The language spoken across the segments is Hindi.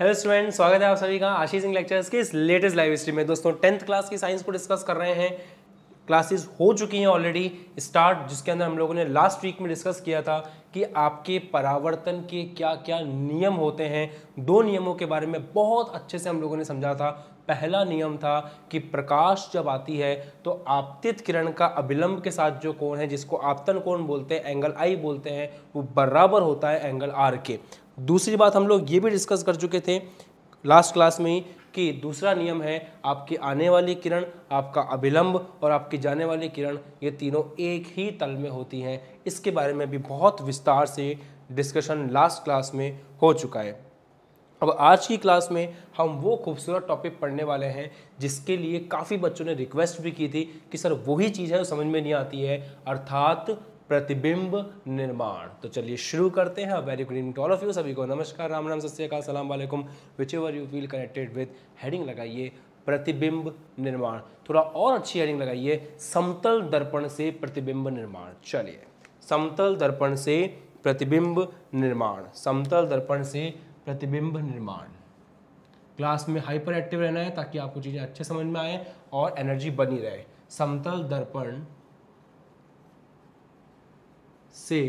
हेलो स्टूडेंट स्वागत है आप सभी का आशीष सिंह लेक्चर्स के इस लेटेस्ट लाइव स्ट्रीम में दोस्तों टेंथ क्लास की साइंस को डिस्कस कर रहे हैं क्लासेस हो चुकी हैं ऑलरेडी स्टार्ट जिसके अंदर हम लोगों ने लास्ट वीक में डिस्कस किया था कि आपके परावर्तन के क्या क्या नियम होते हैं दो नियमों के बारे में बहुत अच्छे से हम लोगों ने समझा था पहला नियम था कि प्रकाश जब आती है तो आपतित किरण का अभिलंब के साथ जो कोण है जिसको आपतन कोण बोलते हैं एंगल आई बोलते हैं वो बराबर होता है एंगल आर के दूसरी बात हम लोग ये भी डिस्कस कर चुके थे लास्ट क्लास में कि दूसरा नियम है आपकी आने वाली किरण आपका अभिलंब और आपकी जाने वाली किरण ये तीनों एक ही तल में होती हैं इसके बारे में भी बहुत विस्तार से डिस्कशन लास्ट क्लास में हो चुका है अब आज की क्लास में हम वो खूबसूरत टॉपिक पढ़ने वाले हैं जिसके लिए काफ़ी बच्चों ने रिक्वेस्ट भी की थी कि सर वही चीज़ है जो समझ में नहीं आती है अर्थात प्रतिबिंब निर्माण तो चलिए शुरू करते हैं very good evening all of you सभी को नमस्कार राम राम सत्यकाल सलाम वालेकुम whichever you feel connected with heading लगाइए प्रतिबिंब निर्माण थोड़ा और अच्छी हेडिंग लगाइए समतल दर्पण से प्रतिबिंब निर्माण चलिए समतल दर्पण से प्रतिबिंब निर्माण समतल दर्पण से प्रतिबिंब निर्माण क्लास में हाइपर एक्टिव रहना है ताकि आपको चीज़ें अच्छे समझ में आए और एनर्जी बनी रहे समतल दर्पण से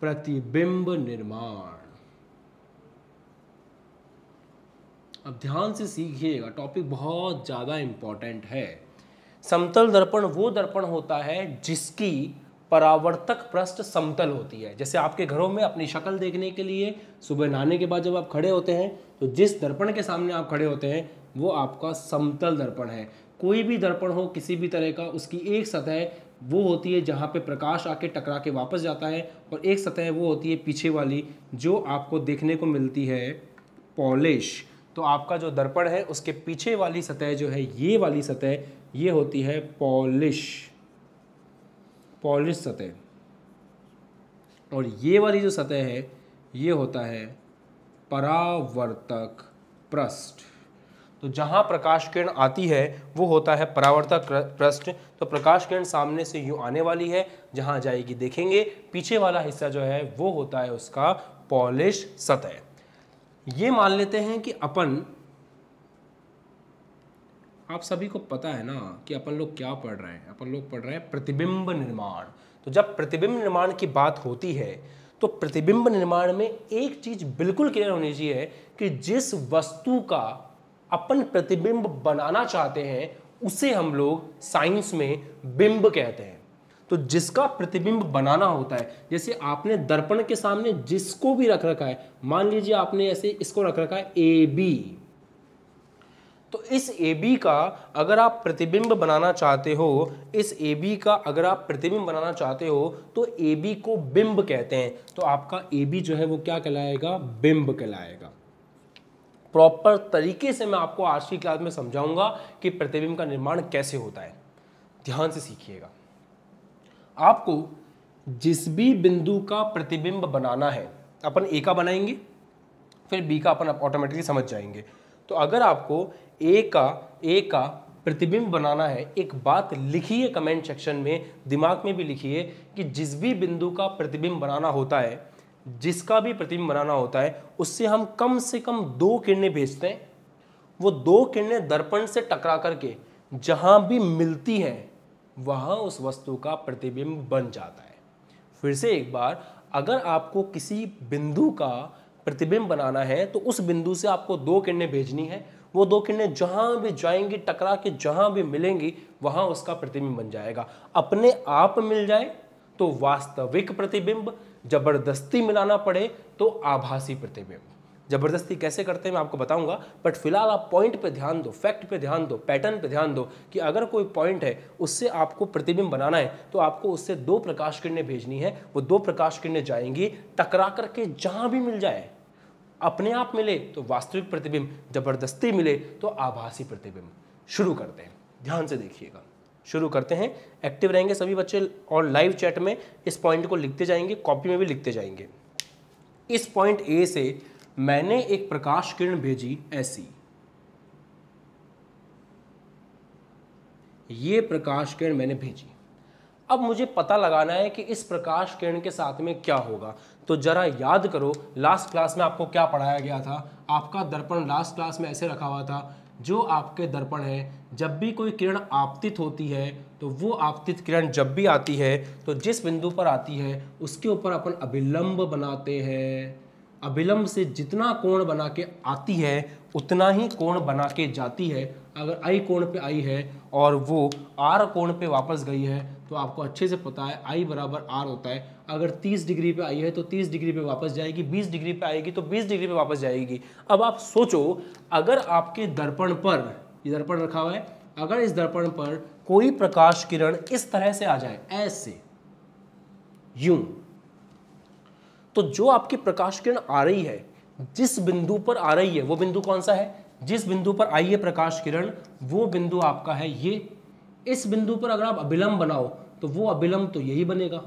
प्रतिबिंब निर्माण अब ध्यान से सीखिएगा टॉपिक बहुत ज़्यादा इंपॉर्टेंट है समतल दर्पण वो दर्पण होता है जिसकी परावर्तक पृष्ठ समतल होती है जैसे आपके घरों में अपनी शक्ल देखने के लिए सुबह नहाने के बाद जब आप खड़े होते हैं तो जिस दर्पण के सामने आप खड़े होते हैं वो आपका समतल दर्पण है कोई भी दर्पण हो किसी भी तरह का उसकी एक सतह वो होती है जहाँ पे प्रकाश आके टकरा के वापस जाता है और एक सतह वो होती है पीछे वाली जो आपको देखने को मिलती है पॉलिश तो आपका जो दर्पण है उसके पीछे वाली सतह जो है ये वाली सतह ये होती है पॉलिश पॉलिश सतह और ये वाली जो सतह है ये होता है परावर्तक प्रस्ट तो जहाँ प्रकाश किरण आती है वो होता है परावर्तक पृष्ठ तो प्रकाश किरण सामने से यूँ आने वाली है जहाँ जाएगी देखेंगे पीछे वाला हिस्सा जो है वो होता है उसका पॉलिश सतह ये मान लेते हैं कि अपन आप सभी को पता है ना कि अपन लोग क्या पढ़ रहे हैं अपन लोग पढ़ रहे हैं प्रतिबिंब निर्माण तो जब प्रतिबिंब निर्माण की बात होती है तो प्रतिबिंब निर्माण में एक चीज़ बिल्कुल क्लियर होनी चाहिए कि जिस वस्तु का अपन प्रतिबिंब बनाना चाहते हैं उसे हम लोग साइंस में बिंब कहते हैं तो जिसका प्रतिबिंब बनाना होता है जैसे आपने दर्पण के सामने जिसको भी रख रखा है मान लीजिए आपने ऐसे इसको रख रखा है ए बी तो इस ए बी का अगर आप प्रतिबिंब बनाना चाहते हो इस ए बी का अगर आप प्रतिबिंब बनाना चाहते हो तो ए बी को बिंब कहते हैं तो आपका ए बी जो है वो क्या कहलाएगा बिंब कहलाएगा प्रॉपर तरीके से मैं आपको आज की क्लास में समझाऊंगा कि प्रतिबिंब का निर्माण कैसे होता है ध्यान से सीखिएगा आपको जिस भी बिंदु का प्रतिबिंब बनाना है अपन ए का बनाएंगे फिर बी का अपन ऑटोमेटिकली समझ जाएंगे तो अगर आपको ए का ए का प्रतिबिंब बनाना है एक बात लिखिए कमेंट सेक्शन में दिमाग में भी लिखिए कि जिस भी बिंदु का प्रतिबिंब बनाना होता है जिसका भी प्रतिबिंब बनाना होता है उससे हम कम से कम दो किरणें भेजते हैं वो दो किरणें दर्पण से टकरा करके जहाँ भी मिलती हैं वहाँ उस वस्तु का प्रतिबिंब बन जाता है फिर से एक बार अगर आपको किसी बिंदु का प्रतिबिंब बनाना है तो उस बिंदु से आपको दो किरणें भेजनी है वो दो किरणें जहाँ भी जाएंगी टकरा के जहाँ भी मिलेंगी वहाँ उसका प्रतिबिंब बन जाएगा अपने आप मिल जाए तो वास्तविक प्रतिबिंब ज़बरदस्ती मिलाना पड़े तो आभासी प्रतिबिंब ज़बरदस्ती कैसे करते हैं मैं आपको बताऊंगा बट फिलहाल आप पॉइंट पे ध्यान दो फैक्ट पे ध्यान दो पैटर्न पे ध्यान दो कि अगर कोई पॉइंट है उससे आपको प्रतिबिंब बनाना है तो आपको उससे दो प्रकाश किरणें भेजनी है वो दो प्रकाश किरणें जाएंगी टकरा करके जहाँ भी मिल जाए अपने आप मिले तो वास्तविक प्रतिबिंब ज़बरदस्ती मिले तो आभासी प्रतिबिंब शुरू करते हैं ध्यान से देखिएगा शुरू करते हैं एक्टिव रहेंगे सभी बच्चे और लाइव चैट में इस पॉइंट को लिखते जाएंगे कॉपी में भी लिखते जाएंगे इस पॉइंट ए से मैंने एक प्रकाश किरण भेजी ऐसी ये प्रकाश किरण मैंने भेजी अब मुझे पता लगाना है कि इस प्रकाश किरण के साथ में क्या होगा तो जरा याद करो लास्ट क्लास में आपको क्या पढ़ाया गया था आपका दर्पण लास्ट क्लास में ऐसे रखा हुआ था जो आपके दर्पण है जब भी कोई किरण आपतित होती है तो वो आपतित किरण जब भी आती है तो जिस बिंदु पर आती है उसके ऊपर अपन अभिलंब बनाते हैं अभिलंब से जितना कोण बना के आती है उतना ही कोण बना के जाती है अगर आई कोण पे आई है और वो आर कोण पे वापस गई है तो आपको अच्छे से पता है आई बराबर आर होता है अगर 30 डिग्री पे आई है तो 30 डिग्री पे वापस जाएगी 20 डिग्री पे आएगी तो 20 डिग्री पे वापस जाएगी अब आप सोचो अगर आपके दर्पण पर ये दर्पण रखा हुआ है अगर इस दर्पण पर कोई प्रकाश किरण इस तरह से आ जाए ऐसे यूं तो जो आपकी प्रकाश किरण आ रही है जिस बिंदु पर आ रही है वो बिंदु कौन सा है जिस बिंदु पर आई है प्रकाश किरण वो बिंदु आपका है ये इस बिंदु पर अगर आप अभिलंब बनाओ तो वो अभिलंब तो यही बनेगा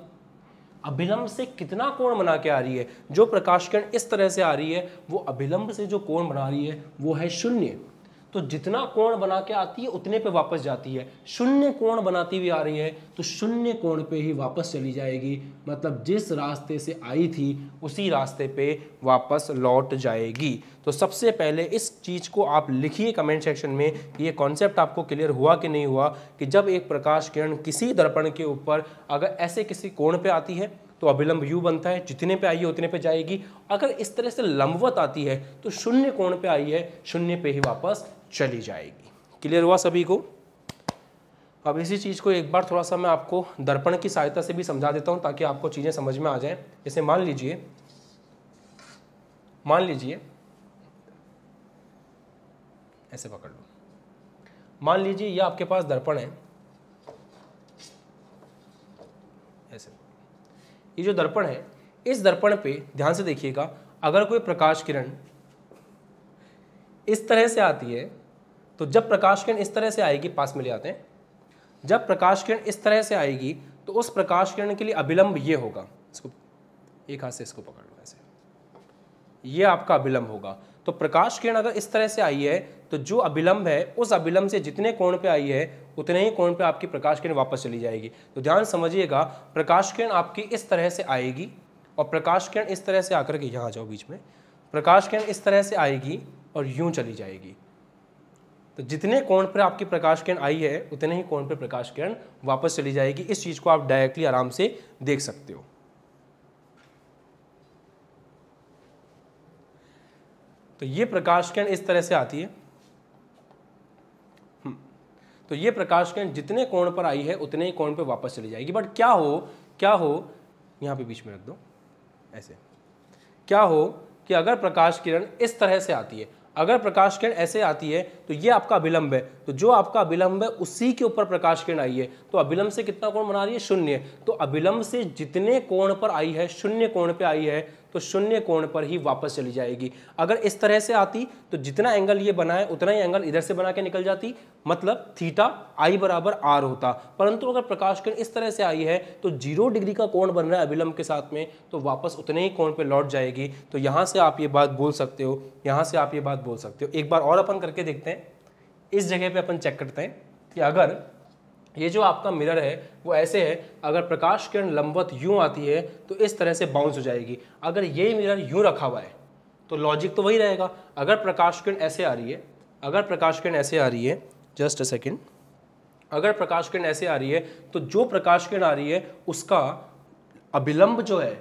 अभिलंब से कितना कोण बना के आ रही है जो प्रकाश इस तरह से आ रही है वो अभिलंब से जो कोण बना रही है वो है शून्य तो जितना कोण बना के आती है उतने पे वापस जाती है शून्य कोण बनाती हुई आ रही है तो शून्य कोण पे ही वापस चली जाएगी मतलब जिस रास्ते से आई थी उसी रास्ते पे वापस लौट जाएगी तो सबसे पहले इस चीज़ को आप लिखिए कमेंट सेक्शन में कि ये कॉन्सेप्ट आपको क्लियर हुआ कि नहीं हुआ कि जब एक प्रकाश किरण किसी दर्पण के ऊपर अगर ऐसे किसी कोण पर आती है तो अभिलंब यू बनता है जितने पे आई है उतने पे जाएगी अगर इस तरह से लंबवत आती है तो शून्य कोण पे आई है शून्य पे ही वापस चली जाएगी क्लियर हुआ सभी को तो अब इसी चीज़ को एक बार थोड़ा सा मैं आपको दर्पण की सहायता से भी समझा देता हूँ ताकि आपको चीज़ें समझ में आ जाएं जैसे मान लीजिए मान लीजिए ऐसे पकड़ लो मान लीजिए ये आपके पास दर्पण है ऐसे ये जो दर्पण है इस दर्पण पे ध्यान से देखिएगा अगर कोई प्रकाश किरण इस तरह से आती है तो जब प्रकाश किरण इस तरह से आएगी पास में ले आते हैं जब प्रकाश किरण इस तरह से आएगी तो उस प्रकाश किरण के लिए अभिलंब ये होगा इसको एक हाथ से इसको पकड़ लो ऐसे ये आपका अभिलंब होगा तो प्रकाश किरण अगर इस तरह से आई है तो जो अभिलंब है उस अभिलंब से जितने कोण पे आई है उतने ही कोण पे आपकी प्रकाश किरण वापस चली जाएगी तो ध्यान समझिएगा प्रकाश किरण आपकी इस तरह से आएगी और प्रकाश किरण इस तरह से आकर के यहाँ आ जाओ बीच में प्रकाश किरण इस तरह से आएगी और यूँ चली जाएगी तो जितने कोण पर आपकी प्रकाश किरण आई है उतने ही कोण पर प्रकाश किरण वापस चली जाएगी इस चीज़ को आप डायरेक्टली आराम से देख सकते हो तो ये प्रकाश किरण इस तरह से आती है हम्म। तो ये प्रकाश किरण जितने कोण पर आई है उतने ही कोण पर वापस चली जाएगी बट क्या हो क्या हो यहां पे बीच में रख दो ऐसे क्या हो कि अगर प्रकाश किरण इस तरह से आती है अगर प्रकाश किरण ऐसे आती है तो ये आपका अभिलंब है तो जो आपका अभिलंब है उसी के ऊपर प्रकाश किरण आई है तो अभिलंब से कितना कोण बना रही है शून्य तो अभिलंब से जितने कोण पर आई है शून्य कोण पे आई है तो शून्य कोण पर ही वापस चली जाएगी अगर इस तरह से आती तो जितना एंगल ये बनाए उतना ही एंगल इधर से बना के निकल जाती मतलब थीटा आई बराबर आर होता परंतु अगर प्रकाश किरण इस तरह से आई है तो जीरो डिग्री का कोण बन रहा है अभिलंब के साथ में तो वापस उतने ही कोण पर लौट जाएगी तो यहाँ से आप ये बात बोल सकते हो यहाँ से आप ये बात बोल सकते हो एक बार और अपन करके देखते हैं इस जगह पर अपन चेक करते हैं कि अगर ये जो आपका मिरर है वो ऐसे है अगर प्रकाश किरण लंबवत यूँ आती है तो इस तरह से बाउंस हो जाएगी अगर ये मिरर यूँ रखा हुआ है तो लॉजिक तो वही रहेगा अगर प्रकाश किरण ऐसे आ रही है अगर प्रकाश किरण ऐसे आ रही है जस्ट अ सेकेंड अगर प्रकाश किरण ऐसे आ रही है तो जो प्रकाश किरण आ रही है उसका अभिलंब जो है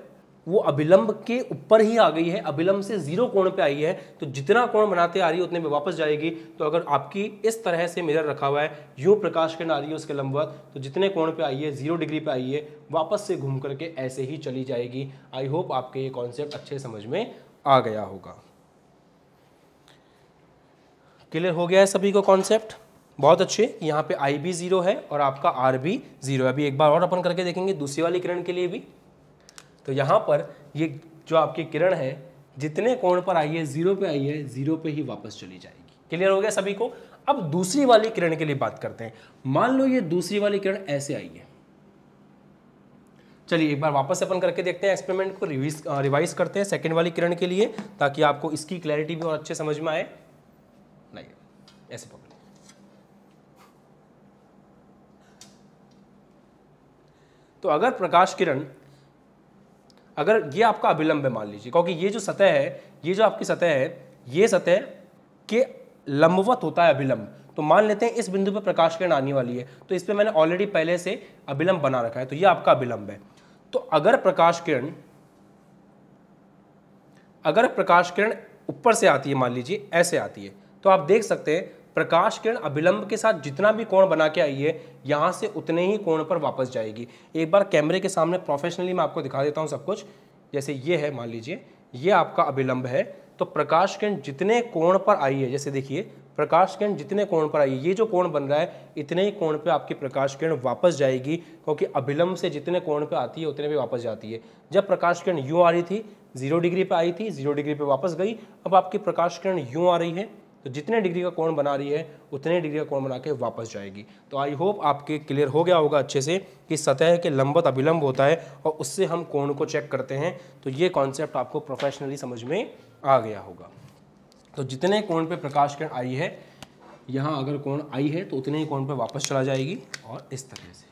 वो अभिलंब के ऊपर ही आ गई है अभिलंब से जीरो कोण पे आई है तो जितना कोण बनाते आ रही है उतने में वापस जाएगी तो अगर आपकी इस तरह से मिरर रखा हुआ है यू प्रकाश किरण आ रही है उसके लंबवत तो जितने कोण पे आई है जीरो डिग्री पे आई है वापस से घूम करके ऐसे ही चली जाएगी आई होप आपके ये कॉन्सेप्ट अच्छे समझ में आ गया होगा क्लियर हो गया है सभी को कॉन्सेप्ट बहुत अच्छे यहाँ पे आई भी जीरो है और आपका आर भी जीरो है अभी एक बार और अपन करके देखेंगे दूसरी वाली किरण के लिए भी तो यहाँ पर ये जो आपकी किरण है जितने कोण पर आई है जीरो पे आई है जीरो पे ही वापस चली जाएगी क्लियर हो गया सभी को अब दूसरी वाली किरण के लिए बात करते हैं मान लो ये दूसरी वाली किरण ऐसे आई है चलिए एक बार वापस अपन करके देखते हैं एक्सपेरिमेंट को रिवीज रिवाइज करते हैं सेकेंड वाली किरण के लिए ताकि आपको इसकी क्लैरिटी भी और अच्छे समझ में आए लाइए ऐसे तो अगर प्रकाश किरण अगर ये आपका अभिलंब है मान लीजिए क्योंकि ये जो सतह है ये जो आपकी सतह है ये सतह के लंबवत होता है अभिलंब तो मान लेते हैं इस बिंदु पर प्रकाश किरण आने वाली है तो इस पर मैंने ऑलरेडी पहले से अभिलंब बना रखा है तो ये आपका अभिलंब है तो अगर प्रकाश किरण अगर प्रकाश किरण ऊपर से आती है मान लीजिए ऐसे आती है तो आप देख सकते हैं प्रकाश किरण अभिलंब के साथ जितना भी कोण बना के आई है यहाँ से उतने ही कोण पर वापस जाएगी एक बार कैमरे के सामने प्रोफेशनली मैं आपको दिखा देता हूँ सब कुछ जैसे ये है मान लीजिए ये आपका अभिलंब है तो प्रकाश किरण जितने कोण पर आई है जैसे देखिए प्रकाश किरण जितने कोण पर आई ये जो कोण बन रहा है इतने ही कोण पे आपकी प्रकाश किरण वापस जाएगी क्योंकि अभिलंब से जितने कोण पे आती है उतने भी वापस जाती है जब प्रकाश किरण यूँ आ रही थी जीरो डिग्री पे आई थी जीरो डिग्री पे वापस गई अब आपकी प्रकाश किरण यूँ आ रही है तो जितने डिग्री का कोण बना रही है उतने डिग्री का कोण बना के वापस जाएगी तो आई होप आपके क्लियर हो गया होगा अच्छे से कि सतह के लंबत अभिलंब होता है और उससे हम कोण को चेक करते हैं तो ये कॉन्सेप्ट आपको प्रोफेशनली समझ में आ गया होगा तो जितने कोण पे प्रकाश किरण आई है यहाँ अगर कोण आई है तो उतने ही कोण पर वापस चला जाएगी और इस तरह से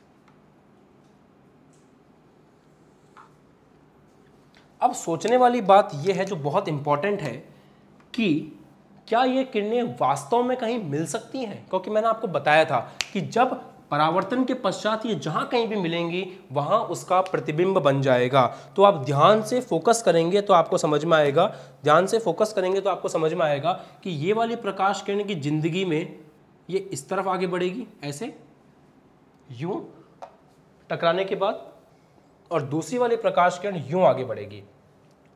अब सोचने वाली बात यह है जो बहुत इंपॉर्टेंट है कि क्या ये किरणें वास्तव में कहीं मिल सकती हैं क्योंकि मैंने आपको बताया था कि जब परावर्तन के पश्चात ये जहाँ कहीं भी मिलेंगी वहाँ उसका प्रतिबिंब बन जाएगा तो आप ध्यान से फोकस करेंगे तो आपको समझ में आएगा ध्यान से फोकस करेंगे तो आपको समझ में आएगा कि ये वाली प्रकाश किरण की जिंदगी में ये इस तरफ आगे बढ़ेगी ऐसे यूं टकराने के बाद और दूसरी वाली प्रकाश किरण यूं आगे बढ़ेगी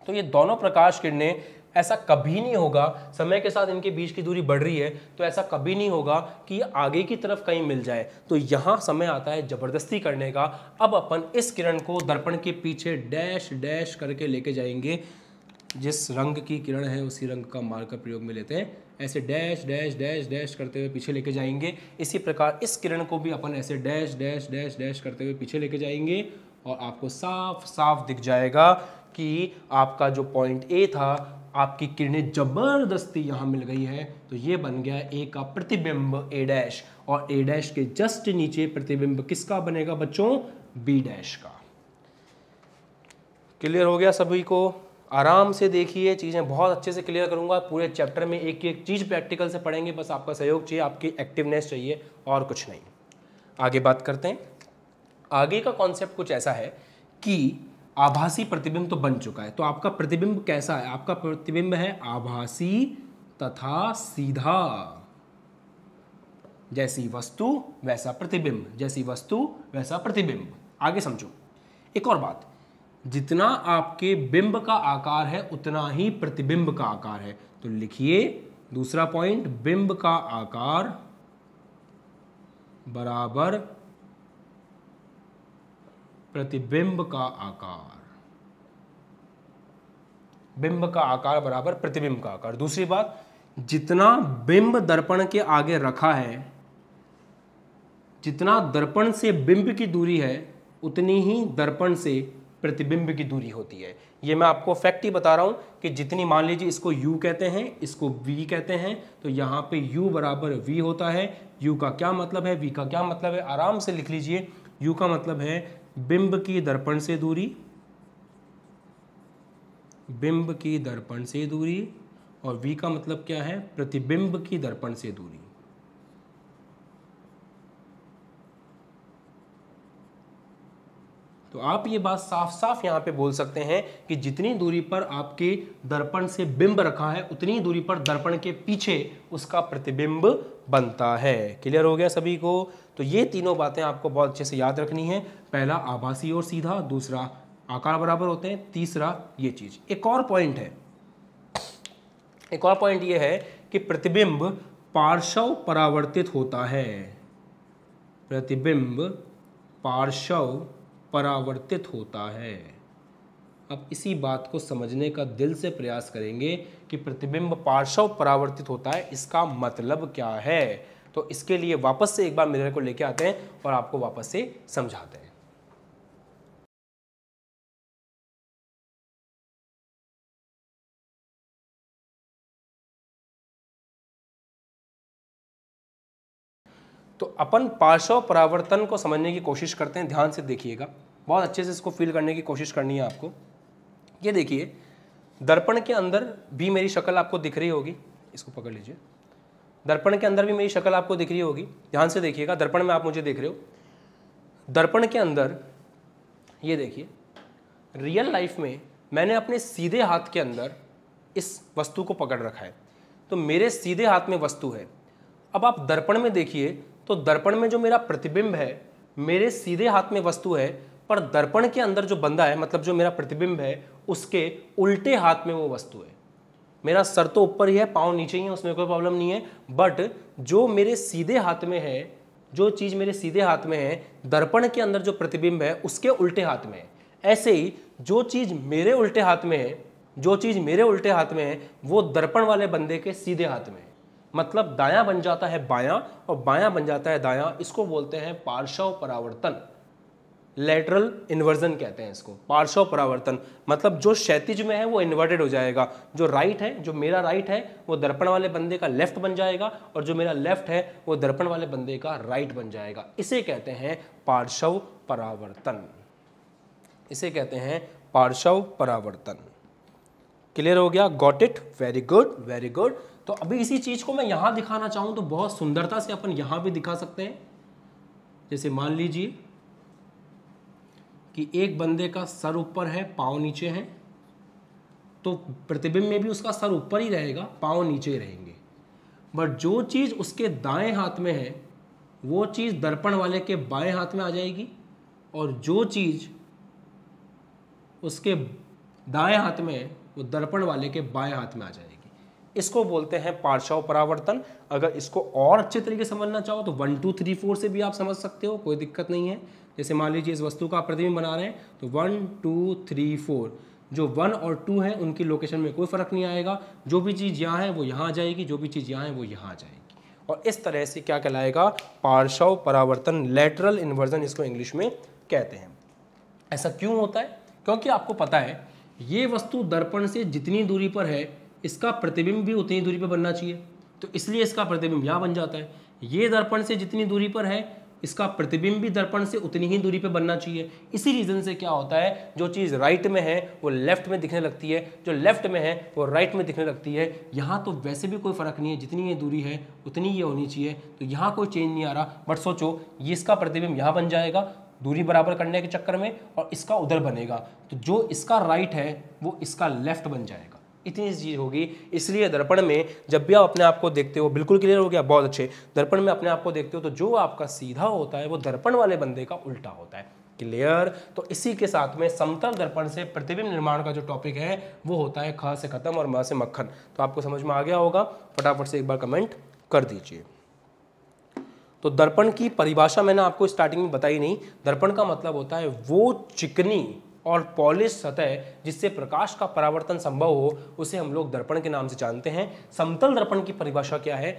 तो ये दोनों प्रकाश किरणें ऐसा कभी नहीं होगा समय के साथ इनके बीच की दूरी बढ़ रही है तो ऐसा कभी नहीं होगा कि आगे की तरफ कहीं मिल जाए तो यहाँ समय आता है ज़बरदस्ती करने का अब अपन इस किरण को दर्पण के पीछे डैश डैश करके लेके जाएंगे जिस रंग की किरण है उसी रंग का मार्कर प्रयोग में लेते हैं ऐसे डैश डैश डैश डैश करते हुए पीछे लेके जाएंगे इसी प्रकार इस किरण को भी अपन ऐसे डैश डैश डैश डैश करते हुए पीछे लेके जाएंगे और आपको साफ साफ दिख जाएगा कि आपका जो पॉइंट ए था आपकी किरणें जबरदस्ती यहाँ मिल गई हैं तो ये बन गया ए का प्रतिबिंब ए डैश और ए डैश के जस्ट नीचे प्रतिबिंब किसका बनेगा बच्चों बी डैश का क्लियर हो गया सभी को आराम से देखिए चीज़ें बहुत अच्छे से क्लियर करूंगा पूरे चैप्टर में एक एक चीज़ प्रैक्टिकल से पढ़ेंगे बस आपका सहयोग चाहिए आपकी एक्टिवनेस चाहिए और कुछ नहीं आगे बात करते हैं आगे का कॉन्सेप्ट कुछ ऐसा है कि आभासी प्रतिबिंब तो बन चुका है तो आपका प्रतिबिंब कैसा है आपका प्रतिबिंब है आभासी तथा सीधा जैसी वस्तु वैसा प्रतिबिंब जैसी वस्तु वैसा प्रतिबिंब आगे समझो एक और बात जितना आपके बिंब का आकार है उतना ही प्रतिबिंब का आकार है तो लिखिए दूसरा पॉइंट बिंब का आकार बराबर प्रतिबिंब का आकार बिंब का आकार बराबर प्रतिबिंब का आकार दूसरी बात जितना बिंब दर्पण के आगे रखा है जितना दर्पण से बिंब की दूरी है उतनी ही दर्पण से प्रतिबिंब की दूरी होती है ये मैं आपको फैक्ट ही बता रहा हूँ कि जितनी मान लीजिए इसको u कहते हैं इसको v कहते हैं तो यहाँ पे u बराबर v होता है u का क्या मतलब है v का क्या मतलब है आराम से लिख लीजिए u का मतलब है बिंब की दर्पण से दूरी बिंब की दर्पण से दूरी और वी का मतलब क्या है प्रतिबिंब की दर्पण से दूरी तो आप ये बात साफ साफ यहां पे बोल सकते हैं कि जितनी दूरी पर आपके दर्पण से बिंब रखा है उतनी दूरी पर दर्पण के पीछे उसका प्रतिबिंब बनता है क्लियर हो गया सभी को तो ये तीनों बातें आपको बहुत अच्छे से याद रखनी है पहला आभासी और सीधा दूसरा आकार बराबर होते हैं तीसरा ये चीज़ एक और पॉइंट है एक और पॉइंट ये है कि प्रतिबिंब पार्श्व परावर्तित होता है प्रतिबिंब पार्श्व परावर्तित होता है अब इसी बात को समझने का दिल से प्रयास करेंगे कि प्रतिबिंब पार्श्व परावर्तित होता है इसका मतलब क्या है तो इसके लिए वापस से एक बार मिरर को लेके आते हैं और आपको वापस से समझाते हैं तो अपन पार्श्व परावर्तन को समझने की कोशिश करते हैं ध्यान से देखिएगा बहुत अच्छे से इसको फील करने की कोशिश करनी है आपको ये देखिए दर्पण के अंदर भी मेरी शक्ल आपको दिख रही होगी इसको पकड़ लीजिए दर्पण के अंदर भी मेरी शक्ल आपको दिख रही होगी ध्यान से देखिएगा दर्पण में आप मुझे देख रहे हो दर्पण के अंदर ये देखिए रियल लाइफ में मैंने अपने सीधे हाथ के अंदर इस वस्तु को पकड़ रखा है तो मेरे सीधे हाथ में वस्तु है अब आप दर्पण में देखिए तो दर्पण में जो मेरा प्रतिबिंब है मेरे सीधे हाथ में वस्तु है पर दर्पण के अंदर जो बंदा है मतलब जो मेरा प्रतिबिंब है उसके उल्टे हाथ में वो वस्तु है मेरा सर तो ऊपर ही है पाँव नीचे ही है उसमें कोई प्रॉब्लम नहीं है बट जो मेरे सीधे हाथ में है जो चीज़ मेरे सीधे हाथ में है दर्पण के अंदर जो प्रतिबिंब है उसके उल्टे हाथ में है ऐसे ही जो चीज़ मेरे उल्टे हाथ में है जो चीज़ मेरे उल्टे हाथ में है वो दर्पण वाले बंदे के सीधे हाथ में है मतलब दायां बन जाता है बायां और बायां बन जाता है दायां इसको बोलते हैं पार्श्व परावर्तन लेटरल इन्वर्जन कहते हैं इसको पार्श्व परावर्तन मतलब जो क्षैतिज में है वो इन्वर्टेड हो जाएगा जो राइट है जो मेरा राइट है वो दर्पण वाले बंदे का लेफ्ट बन जाएगा और जो मेरा लेफ्ट है वो दर्पण वाले बंदे का राइट बन जाएगा इसे कहते हैं पार्श्व परावर्तन इसे कहते हैं पार्श्व परावर्तन क्लियर हो गया got it very good very good तो अभी इसी चीज़ को मैं यहां दिखाना चाहूं तो बहुत सुंदरता से अपन यहां भी दिखा सकते हैं जैसे मान लीजिए कि एक बंदे का सर ऊपर है पाँव नीचे हैं तो प्रतिबिंब में भी उसका सर ऊपर ही रहेगा पाँव नीचे रहेंगे बट जो चीज़ उसके दाएं हाथ में है वो चीज़ दर्पण वाले के बाएं हाथ में आ जाएगी और जो चीज़ उसके दाएं हाथ में है वो दर्पण वाले के बाएं हाथ में आ जाएगी इसको बोलते हैं पार्श्व परावर्तन अगर इसको और अच्छे तरीके समझना चाहो तो वन टू थ्री फोर से भी आप समझ सकते हो कोई दिक्कत नहीं है जैसे मान लीजिए इस वस्तु का आप प्रतिबिंब बना रहे हैं तो वन टू थ्री फोर जो वन और टू है उनकी लोकेशन में कोई फ़र्क नहीं आएगा जो भी चीज़ यहाँ है वो यहाँ जाएगी जो भी चीज़ यहाँ है वो यहाँ जाएगी और इस तरह से क्या कहलाएगा पार्श्व परावर्तन लेटरल इन्वर्जन इसको इंग्लिश में कहते हैं ऐसा क्यों होता है क्योंकि आपको पता है ये वस्तु दर्पण से जितनी दूरी पर है इसका प्रतिबिंब भी उतनी दूरी पर बनना चाहिए तो इसलिए इसका प्रतिबिंब यहाँ बन जाता है ये दर्पण से जितनी दूरी पर है इसका प्रतिबिंब भी दर्पण से उतनी ही दूरी पे बनना चाहिए इसी रीज़न से क्या होता है जो चीज़ राइट में है वो लेफ्ट में दिखने लगती है जो लेफ्ट में है वो राइट में दिखने लगती है यहाँ तो वैसे भी कोई फ़र्क नहीं है जितनी ये दूरी है उतनी ये होनी चाहिए तो यहाँ कोई चेंज नहीं आ रहा बट सोचो ये इसका प्रतिबिंब यहाँ बन जाएगा दूरी बराबर करने के चक्कर में और इसका उधर बनेगा तो जो इसका राइट है वो इसका लेफ्ट बन जाएगा इतनी चीज़ होगी इसलिए दर्पण में जब भी आप अपने आप को देखते हो बिल्कुल क्लियर हो गया बहुत अच्छे दर्पण में अपने आप को देखते हो तो जो आपका सीधा होता है वो दर्पण वाले बंदे का उल्टा होता है क्लियर तो इसी के साथ में समतल दर्पण से प्रतिबिंब निर्माण का जो टॉपिक है वो होता है ख से खत्म और म से मक्खन तो आपको समझ में आ गया होगा फटाफट से एक बार कमेंट कर दीजिए तो दर्पण की परिभाषा मैंने आपको स्टार्टिंग में बताई नहीं दर्पण का मतलब होता है वो चिकनी और पॉलिश सतह जिससे प्रकाश का परावर्तन संभव हो उसे हम लोग दर्पण के नाम से जानते हैं समतल दर्पण की परिभाषा क्या है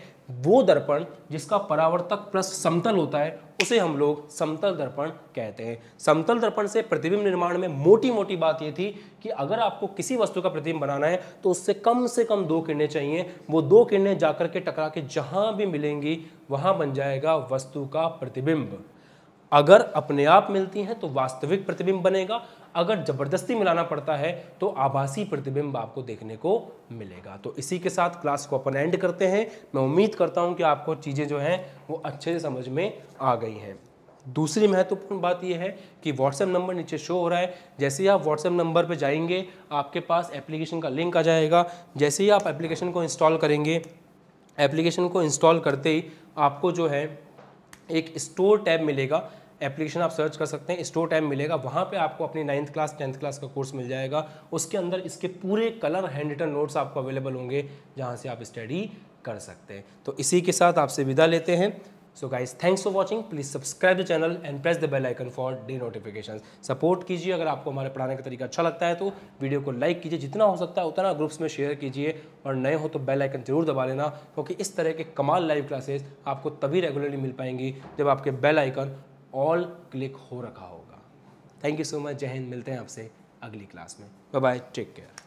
वो दर्पण जिसका परावर्तक प्लस समतल होता है उसे हम लोग समतल दर्पण कहते हैं समतल दर्पण से प्रतिबिंब निर्माण में मोटी मोटी बात ये थी कि अगर आपको किसी वस्तु का प्रतिबिंब बनाना है तो उससे कम से कम दो किरणें चाहिए वो दो किरणें जाकर के टकरा के जहाँ भी मिलेंगी वहाँ बन जाएगा वस्तु का प्रतिबिंब अगर अपने आप मिलती हैं तो वास्तविक प्रतिबिंब बनेगा अगर ज़बरदस्ती मिलाना पड़ता है तो आभासी प्रतिबिंब आपको देखने को मिलेगा तो इसी के साथ क्लास को अपन एंड करते हैं मैं उम्मीद करता हूँ कि आपको चीज़ें जो हैं वो अच्छे से समझ में आ गई हैं दूसरी महत्वपूर्ण बात यह है कि व्हाट्सएप नंबर नीचे शो हो रहा है जैसे ही आप व्हाट्सएप नंबर पर जाएंगे आपके पास एप्लीकेशन का लिंक आ जाएगा जैसे ही आप एप्लीकेशन को इंस्टॉल करेंगे एप्लीकेशन को इंस्टॉल करते ही आपको जो है एक स्टोर टैब मिलेगा एप्लीकेशन आप सर्च कर सकते हैं स्टोर टाइम मिलेगा वहाँ पे आपको अपनी नाइन्थ क्लास टेंथ क्लास का कोर्स मिल जाएगा उसके अंदर इसके पूरे कलर हैंड रिटन नोट्स आपको अवेलेबल होंगे जहाँ से आप स्टडी कर सकते हैं तो इसी के साथ आपसे विदा लेते हैं so guys thanks for watching please subscribe the channel and press the bell icon for the notification support कीजिए अगर आपको हमारे पढ़ाने का तरीका अच्छा लगता है तो वीडियो को लाइक कीजिए जितना हो सकता है उतना ग्रुप्स में शेयर कीजिए और नए हो तो बेल आइकन जरूर दबा लेना क्योंकि इस तरह के कमाल लाइव क्लासेस आपको तभी रेगुलरली मिल पाएंगी जब आपके बेल आइकन ऑल क्लिक हो रखा होगा थैंक यू सो मच जय हिंद मिलते हैं आपसे अगली क्लास में बाय बाय टेक केयर